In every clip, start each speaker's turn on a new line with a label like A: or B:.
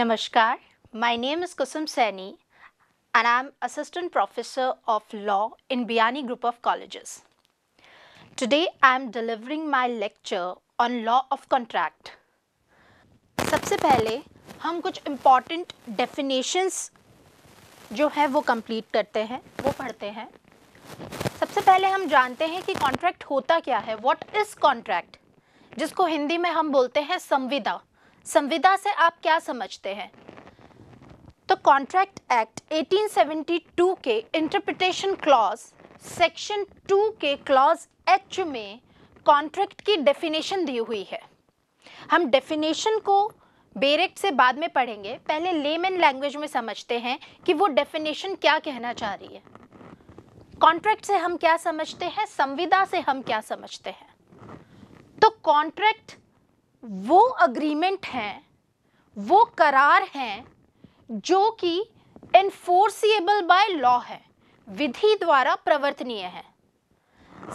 A: Namaskar, my name is Kusum Saini and I am Assistant Professor of Law in Biani Group of Colleges. Today I am delivering my lecture on Law of Contract. सबसे पहले हम कुछ important definitions जो है वो complete करते हैं वो पढ़ते हैं सबसे पहले हम जानते हैं कि contract होता क्या है What is contract? जिसको हिंदी में हम बोलते हैं संविदा संविदा से आप क्या समझते हैं तो कॉन्ट्रैक्ट एक्ट 1872 के इंटरप्रिटेशन क्लॉज सेक्शन 2 के क्लॉज एच में कॉन्ट्रैक्ट की डेफिनेशन दी हुई है हम डेफिनेशन को बेरेक्ट से बाद में पढ़ेंगे पहले लेमन लैंग्वेज में समझते हैं कि वो डेफिनेशन क्या कहना चाह रही है कॉन्ट्रैक्ट से हम क्या समझते हैं संविदा से हम क्या समझते हैं तो कॉन्ट्रैक्ट वो अग्रीमेंट हैं वो करार हैं जो कि एनफोर्सिएबल बाय लॉ है विधि द्वारा प्रवर्तनीय है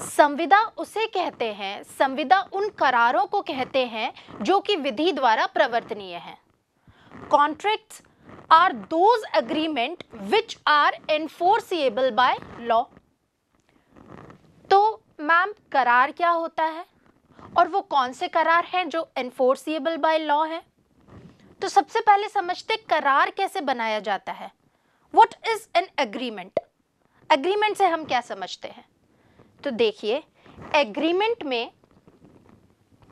A: संविदा उसे कहते हैं संविदा उन करारों को कहते हैं जो कि विधि द्वारा प्रवर्तनीय है contracts are those agreement which are enforceable by law तो मैम करार क्या होता है और वो कौन से करार हैं जो इन्फोर्सिएबल बाय लॉ हैं तो सबसे पहले समझते करार कैसे बनाया जाता है what is an agreement agreement से हम क्या समझते हैं तो देखिए एग्रीमेंट में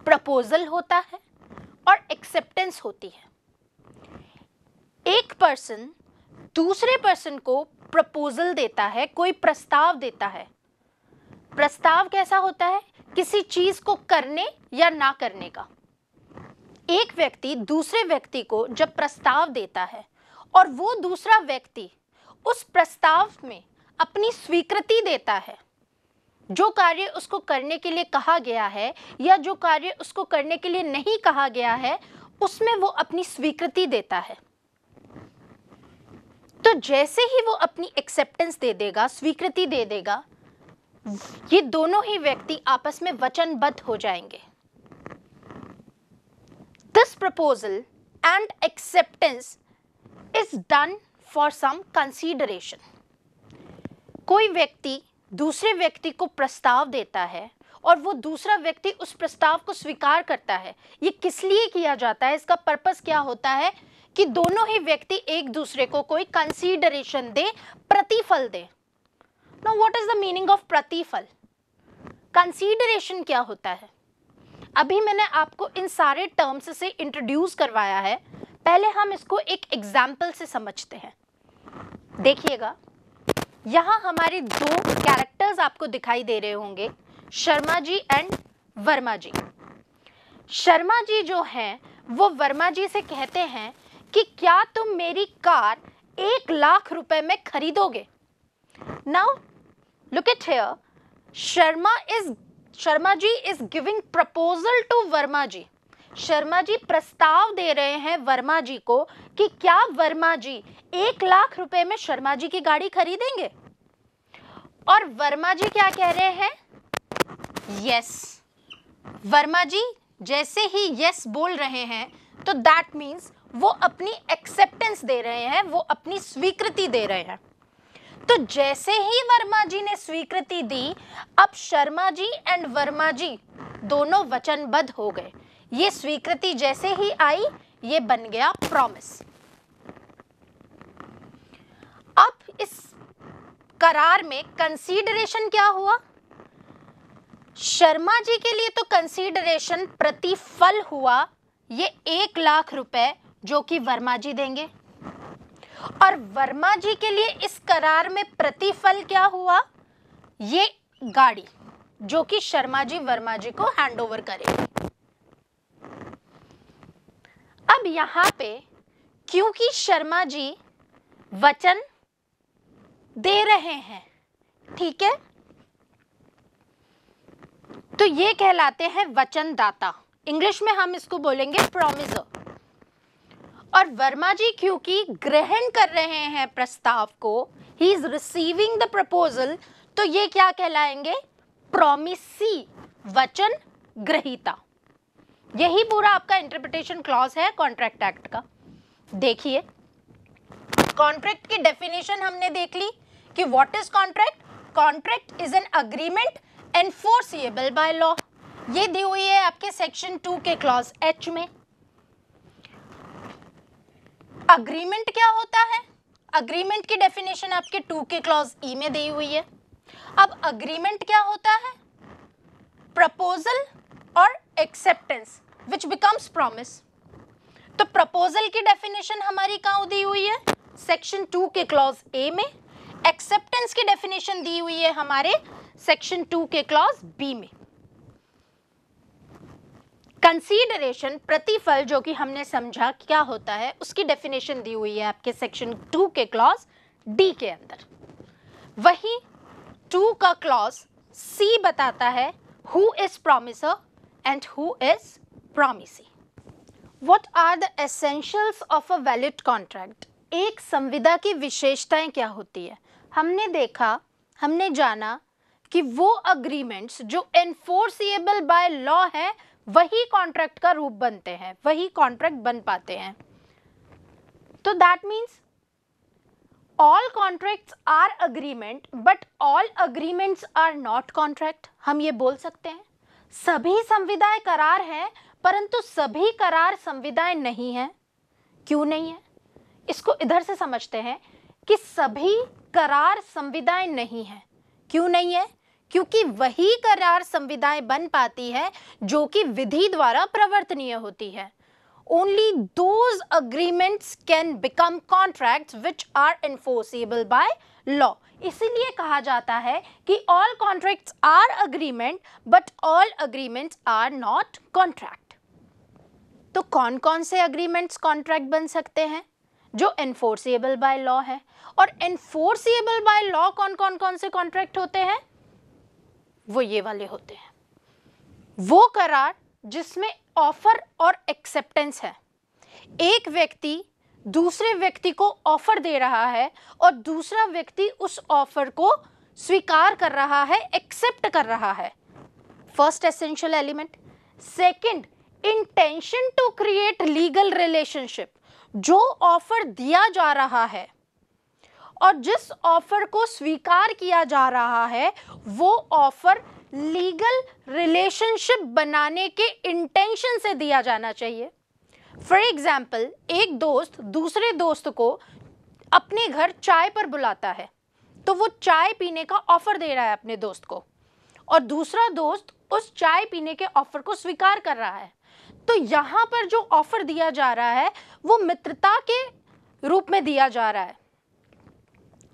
A: प्रपोजल होता है और एक्सेप्टेंस होती है एक पर्सन दूसरे पर्सन को प्रपोजल देता है कोई प्रस्ताव देता है प्रस्ताव कैसा होता है किसी चीज को करने या ना करने का एक व्यक्ति दूसरे व्यक्ति को जब प्रस्ताव देता है और वो दूसरा व्यक्ति उस प्रस्ताव में अपनी स्वीकृति देता है जो कार्य उसको करने के लिए कहा गया है या जो कार्य उसको करने के लिए नहीं कहा गया है उसमें वो अपनी स्वीकृति देता है तो जैसे ही वो अपनी एक्सेप्टेंस दे देगा स्वीकृति दे देगा ये दोनों ही व्यक्ति आपस में वचनबद्ध हो जाएंगे this proposal and acceptance is done for some consideration कोई व्यक्ति दूसरे व्यक्ति को प्रस्ताव देता है और वो दूसरा व्यक्ति उस प्रस्ताव को स्वीकार करता है ये किस लिए किया जाता है इसका पर्पस क्या होता है कि दोनों ही व्यक्ति एक दूसरे को कोई कंसीडरेशन दे प्रतिफल दे now what is the meaning of प्रतिफल कंसीडरेशन क्या होता है अभी मैंने आपको इन सारे टर्म्स से इंट्रोड्यूस करवाया है पहले हम इसको एक एग्जाम्पल से समझते हैं देखिएगा यहाँ हमारे दो कैरेक्टर्स आपको दिखाई दे रहे होंगे शर्मा जी एंड वर्मा जी शर्मा जी जो हैं वो वर्मा जी से कहते हैं कि क्या तुम मेरी कार एक लाख रुपए में खरीदोगे now look at here sharma is sharma ji is giving proposal to verma ji Sharma ji प्रस्ताव दे रहे हैं वर्मा जी को कि क्या वर्मा जी एक लाख रुपए में शर्मा जी की गाड़ी खरीदेंगे और वर्मा जी क्या कह रहे हैं यस वर्मा जी जैसे ही यस बोल रहे हैं तो दैट मीन्स वो अपनी एक्सेप्टेंस दे रहे हैं वो अपनी स्वीकृति दे रहे हैं तो जैसे ही वर्मा जी ने स्वीकृति दी अब शर्मा जी एंड वर्मा जी दोनों वचनबद्ध हो गए ये स्वीकृति जैसे ही आई ये बन गया प्रॉमिस अब इस करार में कंसीडरेशन क्या हुआ शर्मा जी के लिए तो कंसीडरेशन प्रतिफल हुआ ये एक लाख रुपए जो कि वर्मा जी देंगे और वर्मा जी के लिए इस करार में प्रतिफल क्या हुआ ये गाड़ी जो कि शर्मा जी वर्मा जी को हैंडओवर करेगी अब यहां पे क्योंकि शर्मा जी वचन दे रहे हैं ठीक है तो ये कहलाते हैं वचनदाता इंग्लिश में हम इसको बोलेंगे प्रोमिसर और वर्मा जी क्योंकि ग्रहण कर रहे हैं प्रस्ताव को ही इज रिसीविंग द प्रपोजल तो ये क्या कहलाएंगे प्रोमिसी वचन ग्रहिता यही पूरा आपका इंटरप्रिटेशन क्लॉज है कॉन्ट्रैक्ट एक्ट का देखिए कॉन्ट्रैक्ट की डेफिनेशन हमने देख ली कि what is contract contract is an agreement enforceable by law ये दी हुई है आपके सेक्शन टू के क्लॉज एच में अग्रीमेंट क्या होता है अग्रीमेंट की डेफिनेशन आपके टू के क्लॉज ई e में दी हुई है अब अग्रीमेंट क्या होता है प्रपोजल और एक्सेप्टेंस विच बिकम्स प्रॉमिस तो प्रपोजल की डेफिनेशन हमारी कहाँ दी हुई है सेक्शन टू के क्लॉज ए में एक्सेप्टेंस की डेफिनेशन दी हुई है हमारे सेक्शन टू के क्लॉज बी में कंसीडरेशन प्रतिफल जो कि हमने समझा क्या होता है उसकी डेफिनेशन दी हुई है आपके सेक्शन टू के क्लॉज डी के अंदर वही टू का क्लॉज सी बताता है who is promisor and who is promisee what are the essentials of a valid contract एक संविदा की विशेषताएं क्या होती है हमने देखा हमने जाना कि वो अग्रीमेंट्स जो एनफोर्सिएबल बाय लॉ है वही कॉन्ट्रैक्ट का रूप बनते हैं वही कॉन्ट्रैक्ट बन पाते हैं तो that means all contracts are agreement but all agreements are not contract हम ये बोल सकते हैं सभी संविदाय करार हैं परंतु सभी करार संविदाय नहीं हैं क्यों नहीं है इसको इधर से समझते हैं कि सभी करार संविदाय नहीं हैं क्यों नहीं है क्योंकि वही करार संविधाएं बन पाती है जो कि विधि द्वारा प्रवर्तनीय होती है ओनली दो agreements can become contract which are enforceable by law इसीलिए कहा जाता है कि all contract are agreement but all agreements are not contract तो कौन कौन से अग्रीमेंट्स कॉन्ट्रैक्ट बन सकते हैं जो एनफोर्सेबल बाय लॉ है और एनफोर्सेबल बाय लॉ कौन कौन कौन से कॉन्ट्रैक्ट होते हैं वो ये वाले होते हैं वो करार जिसमें ऑफर और एक्सेप्टेंस है एक व्यक्ति दूसरे व्यक्ति को ऑफर दे रहा है और दूसरा व्यक्ति उस ऑफर को स्वीकार कर रहा है एक्सेप्ट कर रहा है first essential element second intention to create legal relationship जो ऑफर दिया जा रहा है और जिस ऑफ़र को स्वीकार किया जा रहा है वो ऑफ़र लीगल रिलेशनशिप बनाने के इंटेंशन से दिया जाना चाहिए फॉर एग्ज़ाम्पल एक दोस्त दूसरे दोस्त को अपने घर चाय पर बुलाता है तो वो चाय पीने का ऑफ़र दे रहा है अपने दोस्त को और दूसरा दोस्त उस चाय पीने के ऑफ़र को स्वीकार कर रहा है तो यहाँ पर जो ऑफ़र दिया जा रहा है वो मित्रता के रूप में दिया जा रहा है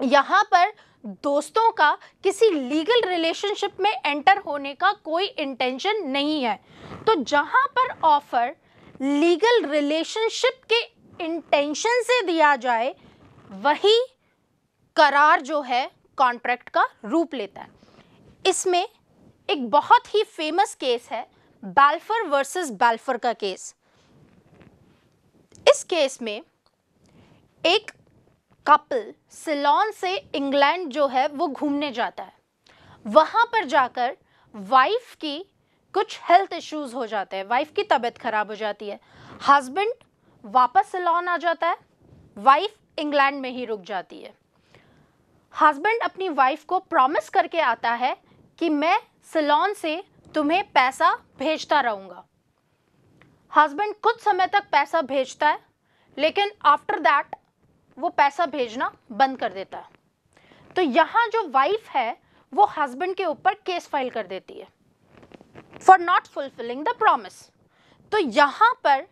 A: यहाँ पर दोस्तों का किसी लीगल रिलेशनशिप में एंटर होने का कोई इंटेंशन नहीं है तो जहाँ पर ऑफ़र लीगल रिलेशनशिप के इंटेंशन से दिया जाए वही करार जो है कॉन्ट्रैक्ट का रूप लेता है इसमें एक बहुत ही फेमस केस है बैल्फर वर्सेस बैल्फर का केस इस केस में एक कपल सिलोन से इंग्लैंड जो है वो घूमने जाता है वहाँ पर जाकर वाइफ की कुछ हेल्थ इश्यूज हो जाते हैं वाइफ की तबीयत ख़राब हो जाती है हस्बैंड वापस सिलोन आ जाता है वाइफ इंग्लैंड में ही रुक जाती है हस्बैंड अपनी वाइफ को प्रॉमिस करके आता है कि मैं सिलोन से तुम्हें पैसा भेजता रहूँगा हस्बैंड कुछ समय तक पैसा भेजता है लेकिन आफ्टर दैट वो पैसा भेजना बंद कर देता है तो यहाँ जो वाइफ है वो हस्बैंड के ऊपर केस फाइल कर देती है for not fulfilling the promise तो यहाँ पर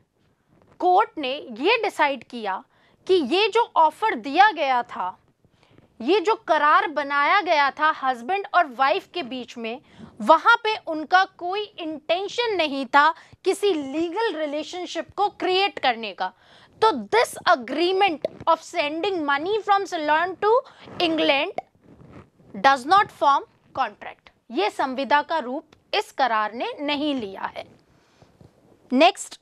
A: कोर्ट ने ये डिसाइड किया कि ये जो ऑफ़र दिया गया था ये जो करार बनाया गया था हस्बैंड और वाइफ के बीच में वहाँ पे उनका कोई इंटेंशन नहीं था किसी लीगल रिलेशनशिप को क्रिएट करने का तो this agreement of sending money from Ceylon to England does not form contract ये संविदा का रूप इस करार ने नहीं लिया है next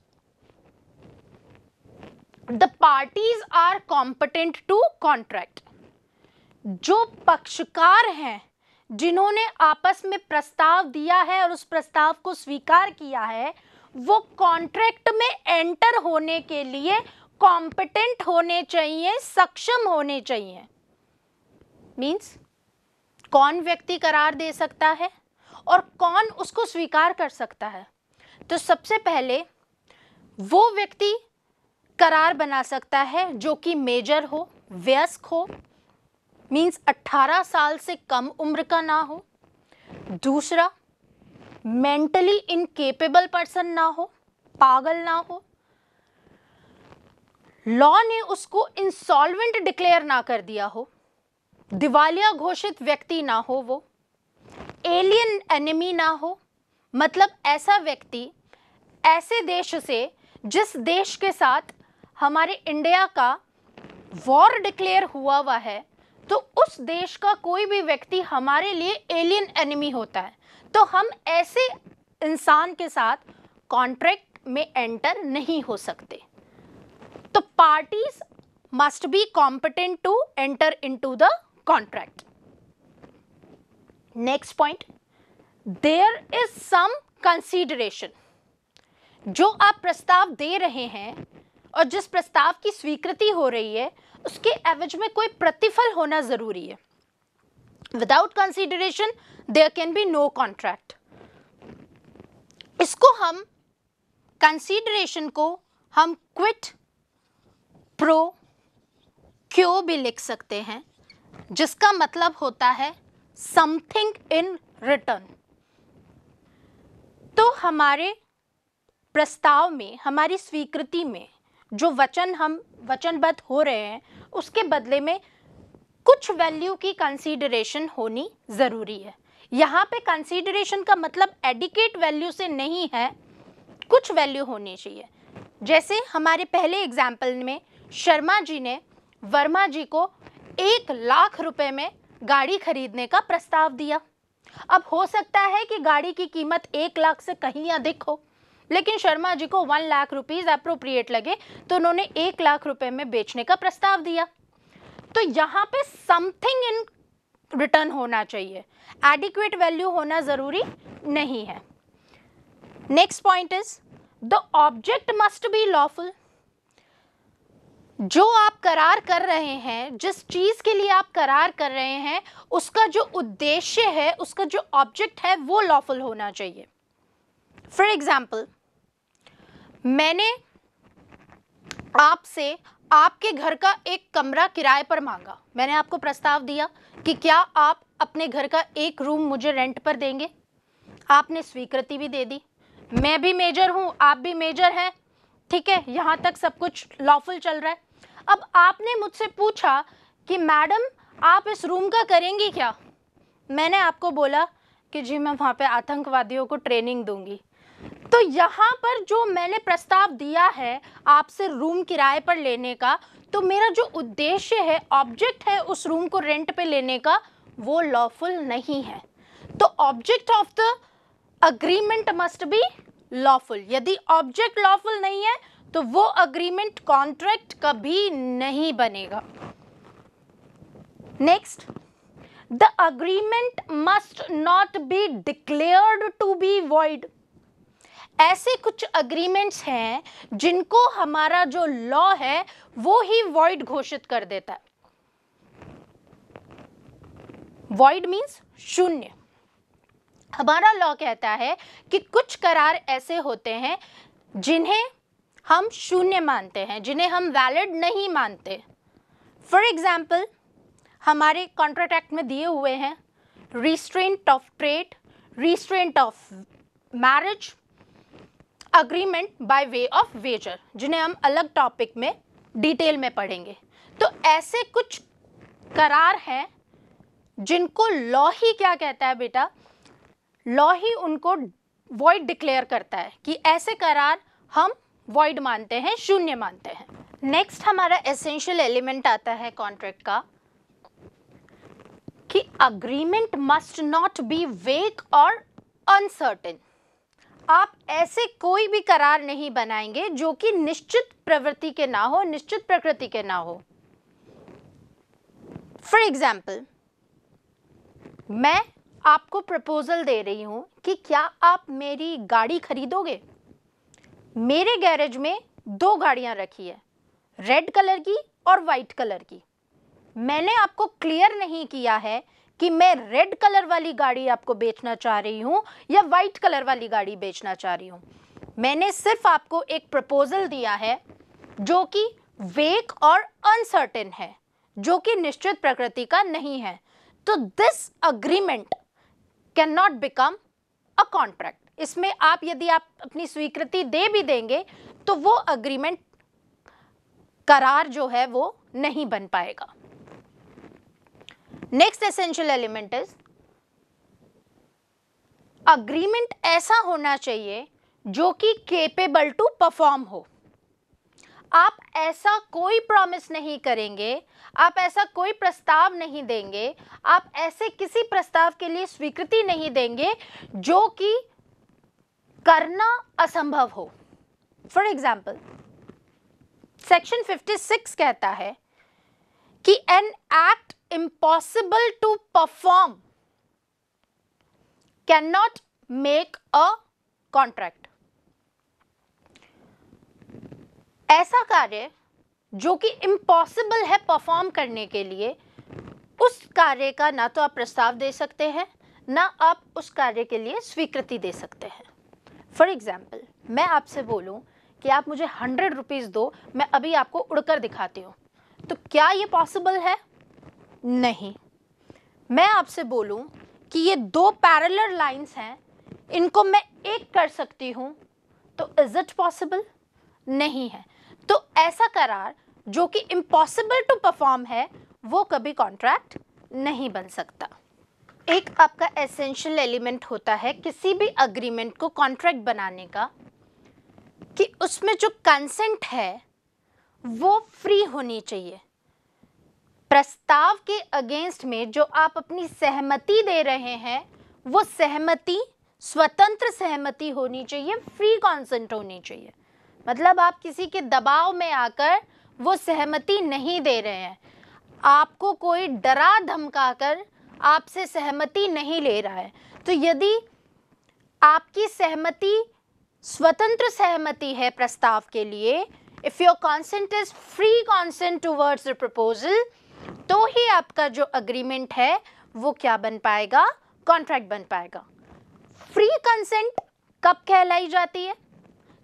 A: the parties are competent to contract जो पक्षकार हैं जिन्होंने आपस में प्रस्ताव दिया है और उस प्रस्ताव को स्वीकार किया है वो कॉन्ट्रैक्ट में एंटर होने के लिए कॉम्पिटेंट होने चाहिए सक्षम होने चाहिए मीन्स कौन व्यक्ति करार दे सकता है और कौन उसको स्वीकार कर सकता है तो सबसे पहले वो व्यक्ति करार बना सकता है जो कि मेजर हो व्यस्क हो मीन्स 18 साल से कम उम्र का ना हो दूसरा मेंटली इनकेपेबल पर्सन ना हो पागल ना हो लॉ ने उसको इंसॉल्वेंट डिक्लेयर ना कर दिया हो दिवालिया घोषित व्यक्ति ना हो वो एलियन एनिमी ना हो मतलब ऐसा व्यक्ति ऐसे देश से जिस देश के साथ हमारे इंडिया का वॉर डिक्लेयर हुआ हुआ है तो उस देश का कोई भी व्यक्ति हमारे लिए एलियन एनिमी होता है तो हम ऐसे इंसान के साथ कॉन्ट्रैक्ट में एंटर नहीं हो सकते तो must be competent to enter into the contract next point there is some consideration. जो आप प्रस्ताव दे रहे हैं और जिस प्रस्ताव की स्वीकृति हो रही है उसके एवज में कोई प्रतिफल होना ज़रूरी है without consideration there can be no contract इसको हम कंसिडरेशन को हम क्विट प्रो क्यो भी लिख सकते हैं जिसका मतलब होता है समथिंग इन रिटर्न तो हमारे प्रस्ताव में हमारी स्वीकृति में जो वचन हम वचनबद्ध हो रहे हैं उसके बदले में कुछ वैल्यू की कंसीडरेशन होनी ज़रूरी है यहाँ पे कंसीडरेशन का मतलब एडिकेट वैल्यू से नहीं है कुछ वैल्यू होनी चाहिए जैसे हमारे पहले एग्जाम्पल में शर्मा जी ने वर्मा जी को एक लाख रुपए में गाड़ी खरीदने का प्रस्ताव दिया अब हो सकता है कि गाड़ी की कीमत एक लाख से कहीं अधिक हो लेकिन शर्मा जी को वन लाख रुपीज़ अप्रोप्रिएट लगे तो उन्होंने एक लाख रुपए में बेचने का प्रस्ताव दिया तो यहाँ पे समथिंग इन रिटर्न होना चाहिए एडिक्वेट वैल्यू होना ज़रूरी नहीं है next point is the object must be lawful जो आप करार कर रहे हैं जिस चीज़ के लिए आप करार कर रहे हैं उसका जो उद्देश्य है उसका जो ऑब्जेक्ट है वो लॉफुल होना चाहिए फॉर एग्ज़ाम्पल मैंने आपसे आपके घर का एक कमरा किराए पर मांगा मैंने आपको प्रस्ताव दिया कि क्या आप अपने घर का एक रूम मुझे रेंट पर देंगे आपने स्वीकृति भी दे दी मैं भी मेजर हूँ आप भी मेजर हैं ठीक है यहाँ तक सब कुछ लॉफुल चल रहा है अब आपने मुझसे पूछा कि मैडम आप इस रूम का करेंगी क्या मैंने आपको बोला कि जी मैं वहाँ पे आतंकवादियों को ट्रेनिंग दूंगी तो यहाँ पर जो मैंने प्रस्ताव दिया है आपसे रूम किराए पर लेने का तो मेरा जो उद्देश्य है ऑब्जेक्ट है उस रूम को रेंट पे लेने का वो लॉफुल नहीं है तो object of the agreement must be lawful यदि ऑब्जेक्ट लॉफुल नहीं है तो वो अग्रीमेंट कॉन्ट्रैक्ट कभी नहीं बनेगा next the agreement must not be declared to be void ऐसे कुछ अग्रीमेंट्स हैं जिनको हमारा जो लॉ है वो ही वॉइड घोषित कर देता है वॉइड मीन्स शून्य हमारा लॉ कहता है कि कुछ करार ऐसे होते हैं जिन्हें हम शून्य मानते हैं जिन्हें हम वैलिड नहीं मानते फॉर एग्ज़ाम्पल हमारे कॉन्ट्रैक्ट एक्ट में दिए हुए हैं restraint of trade restraint of marriage agreement by way of wager जिन्हें हम अलग टॉपिक में डिटेल में पढ़ेंगे तो ऐसे कुछ करार हैं जिनको लॉ ही क्या कहता है बेटा लॉ ही उनको वॉइड डिक्लेयर करता है कि ऐसे करार हम वॉइड मानते हैं शून्य मानते हैं नेक्स्ट हमारा एसेंशियल एलिमेंट आता है कॉन्ट्रैक्ट का कि agreement must not be vague और अनसर्टेन आप ऐसे कोई भी करार नहीं बनाएंगे जो कि निश्चित प्रवृत्ति के ना हो निश्चित प्रकृति के ना हो फॉर एग्जाम्पल मैं आपको प्रपोजल दे रही हूं कि क्या आप मेरी गाड़ी खरीदोगे मेरे गैरेज में दो गाड़ियां रखी है रेड कलर की और वाइट कलर की मैंने आपको क्लियर नहीं किया है कि मैं रेड कलर वाली गाड़ी आपको बेचना चाह रही हूँ या वाइट कलर वाली गाड़ी बेचना चाह रही हूँ मैंने सिर्फ आपको एक प्रपोजल दिया है जो कि वेक और अनसर्टेन है जो कि निश्चित प्रकृति का नहीं है तो this agreement can not become a contract इसमें आप यदि आप अपनी स्वीकृति दे भी देंगे तो वो अग्रीमेंट करार जो है वो नहीं बन पाएगा next essential element is agreement ऐसा होना चाहिए जो कि केपेबल टू परफॉर्म हो आप ऐसा कोई प्रॉमिस नहीं करेंगे आप ऐसा कोई प्रस्ताव नहीं देंगे आप ऐसे किसी प्रस्ताव के लिए स्वीकृति नहीं देंगे जो कि करना असंभव हो फॉर एग्जाम्पल सेक्शन 56 कहता है कि an act to perform can not make a contract ऐसा कार्य जो कि इम्पॉसिबल है परफॉर्म करने के लिए उस कार्य का ना तो आप प्रस्ताव दे सकते हैं ना आप उस कार्य के लिए स्वीकृति दे सकते हैं फॉर एग्ज़ाम्पल मैं आपसे बोलूँ कि आप मुझे हंड्रेड रुपीज़ दो मैं अभी आपको उड़कर दिखाती हूँ तो क्या ये पॉसिबल है नहीं मैं आपसे बोलूँ कि ये दो पैरेलल लाइंस हैं इनको मैं एक कर सकती हूँ तो इज़ इट पॉसिबल नहीं है तो ऐसा करार जो कि इम्पॉसिबल टू परफॉर्म है वो कभी कॉन्ट्रैक्ट नहीं बन सकता एक आपका एसेंशियल एलिमेंट होता है किसी भी अग्रीमेंट को कॉन्ट्रैक्ट बनाने का कि उसमें जो कंसेंट है वो फ्री होनी चाहिए प्रस्ताव के अगेंस्ट में जो आप अपनी सहमति दे रहे हैं वो सहमति स्वतंत्र सहमति होनी चाहिए फ्री कॉन्सेंट होनी चाहिए मतलब आप किसी के दबाव में आकर वो सहमति नहीं दे रहे हैं आपको कोई डरा धमका कर आपसे सहमति नहीं ले रहा है तो यदि आपकी सहमति स्वतंत्र सहमति है प्रस्ताव के लिए if your consent is free consent towards the proposal तो ही आपका जो अग्रीमेंट है वो क्या बन पाएगा कॉन्ट्रैक्ट बन पाएगा फ्री कंसेंट कब कहलाई जाती है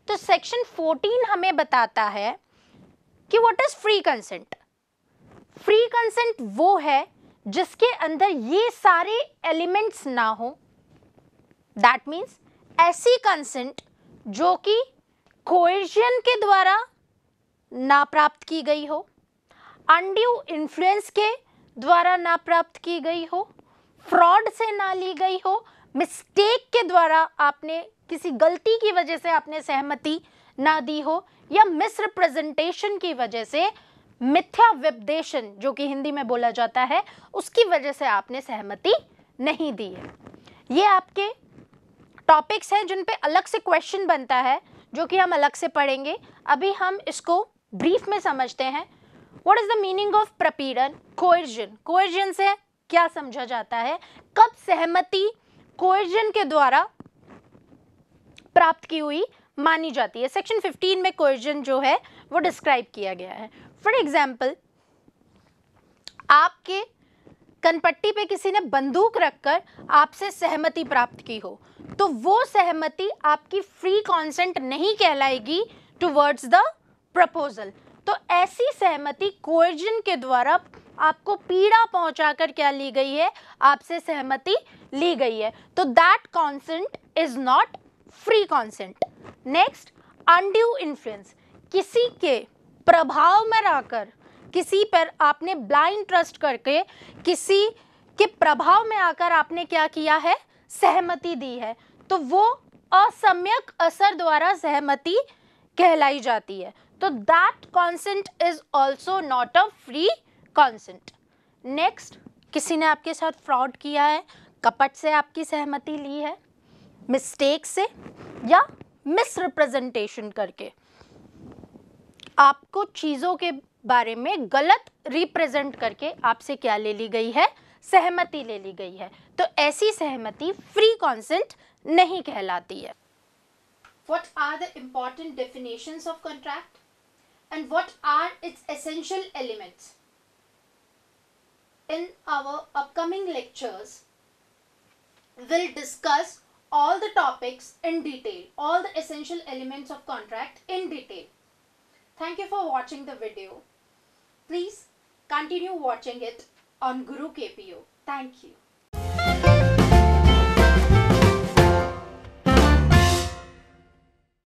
A: तो सेक्शन 14 हमें बताता है कि what is free consent free consent वो है जिसके अंदर ये सारे एलिमेंट्स ना हो दैट मीन्स ऐसी कंसेंट जो कि कोएशन के द्वारा ना प्राप्त की गई हो अनड्यू इन्फ्लुएंस के द्वारा ना प्राप्त की गई हो फ्रॉड से ना ली गई हो मिस्टेक के द्वारा आपने किसी गलती की वजह से आपने सहमति ना दी हो या मिसरिप्रेजेंटेशन की वजह से मिथ्या विपदेशन जो कि हिंदी में बोला जाता है उसकी वजह से आपने सहमति नहीं दी है ये आपके टॉपिक्स हैं जिन पे अलग से क्वेश्चन बनता है जो कि हम अलग से पढ़ेंगे अभी हम इसको ब्रीफ में समझते हैं what is the meaning of प्रपीड़न कोर्जन कोर्जन से क्या समझा जाता है कब सहमति कोर्जन के द्वारा प्राप्त की हुई मानी जाती है सेक्शन 15 में कोर्जन जो है वो डिस्क्राइब किया गया है फॉर एग्जाम्पल आपके कनपट्टी पे किसी ने बंदूक रखकर आपसे सहमति प्राप्त की हो तो वो सहमति आपकी फ्री कॉन्सेंट नहीं कहलाएगी टूवर्ड्स द प्रपोजल तो ऐसी सहमति कोर्जन के द्वारा आपको पीड़ा पहुंचाकर क्या ली गई है आपसे सहमति ली गई है तो that consent is not free consent next undue influence किसी के प्रभाव में रहकर किसी पर आपने ब्लाइंड ट्रस्ट करके किसी के प्रभाव में आकर आपने क्या किया है सहमति दी है तो वो असम्यक असर द्वारा सहमति कहलाई जाती है तो that consent is also not a free consent next किसी ने आपके साथ फ्रॉड किया है कपट से आपकी सहमति ली है मिस्टेक से या मिसरिप्रेजेंटेशन करके आपको चीजों के बारे में गलत रिप्रेजेंट करके आपसे क्या ले ली गई है सहमति ले ली गई है तो ऐसी सहमति फ्री कॉन्सेंट नहीं कहलाती है what are the important definition of contract and what are its essential elements in our upcoming lectures will discuss all the topics in detail all the essential elements of contract in detail Thank you for watching the video. Please continue watching it on Guru KPO. Thank you.